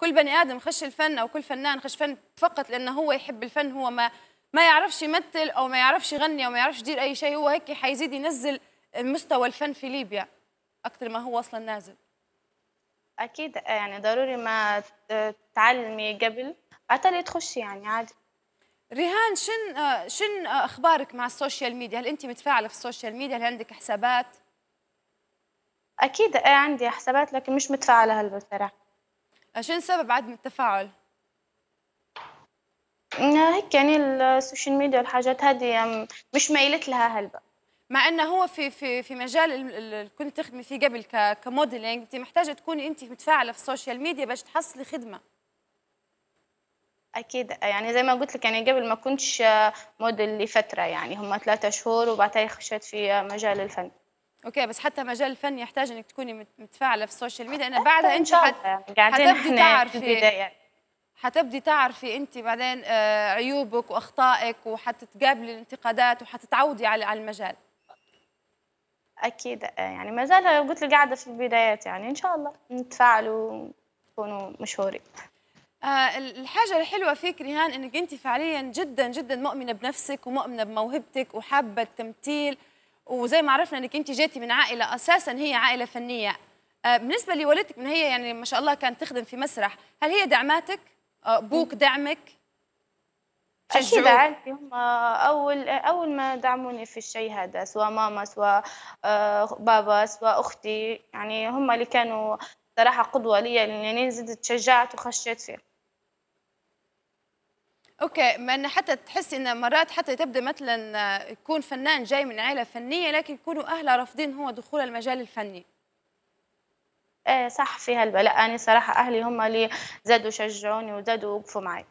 كل بني ادم خش الفن او كل فنان خش فن فقط لانه هو يحب الفن هو ما ما يعرفش يمثل او ما يعرفش يغني او ما يعرفش يدير اي شيء هو هيك حيزيد ينزل مستوى الفن في ليبيا اكثر ما هو اصلا نازل اكيد يعني ضروري ما تعلمي قبل عتلي تخشي يعني عادي ريهان شن شن اخبارك مع السوشيال ميديا هل انت متفاعله في السوشيال ميديا هل عندك حسابات اكيد عندي حسابات لكن مش متفاعله هالبصراحه شنو سبب عدم التفاعل؟ هيك يعني السوشيال ميديا والحاجات هذه يعني مش ميلت لها هلبا مع انه هو في في في مجال اللي كنت تخدمي فيه قبل كموديلينج انت محتاجه تكوني انت متفاعله في السوشيال ميديا باش تحصلي خدمه اكيد يعني زي ما قلت لك يعني قبل ما كنتش موديل لفتره يعني هم ثلاثة شهور وبعدها خشيت في مجال الفن اوكي بس حتى مجال الفن يحتاج انك تكوني متفاعله في السوشيال ميديا انا بعدها انت حت... يعني حتبدي تعرفي حتبدي تعرفي انت بعدين آه، عيوبك واخطائك وحتتقابلي الانتقادات وحتتعودي على المجال اكيد آه، يعني ما زال قلت لك قاعده في البدايات يعني ان شاء الله نتفاعل ونكونوا مشهورين آه، الحاجة الحلوة فيك ريهان انك انت فعليا جدا جدا مؤمنة بنفسك ومؤمنة بموهبتك وحابة التمثيل وزي ما عرفنا انك انت جيتي من عائله اساسا هي عائله فنيه آه، بالنسبه لوالدتك من هي يعني ما شاء الله كانت تخدم في مسرح هل هي دعماتك ابوك آه، دعمك اكيد عائلتي هم اول اول ما دعموني في الشيء هذا سواء ماما سواء آه، بابا سواء اختي يعني هم اللي كانوا صراحه قدوه لي لأنني زدت تشجعت وخشيت فيه اوكي ما من حتى تحسي ان مرات حتى تبدا مثلا آه، يكون فنان جاي من عائله فنيه لكن يكونوا اهله رافضين هو دخول المجال الفني ايه صح في هالبلاء انا صراحه اهلي هم اللي زادوا شجعوني وزادوا وقفوا معي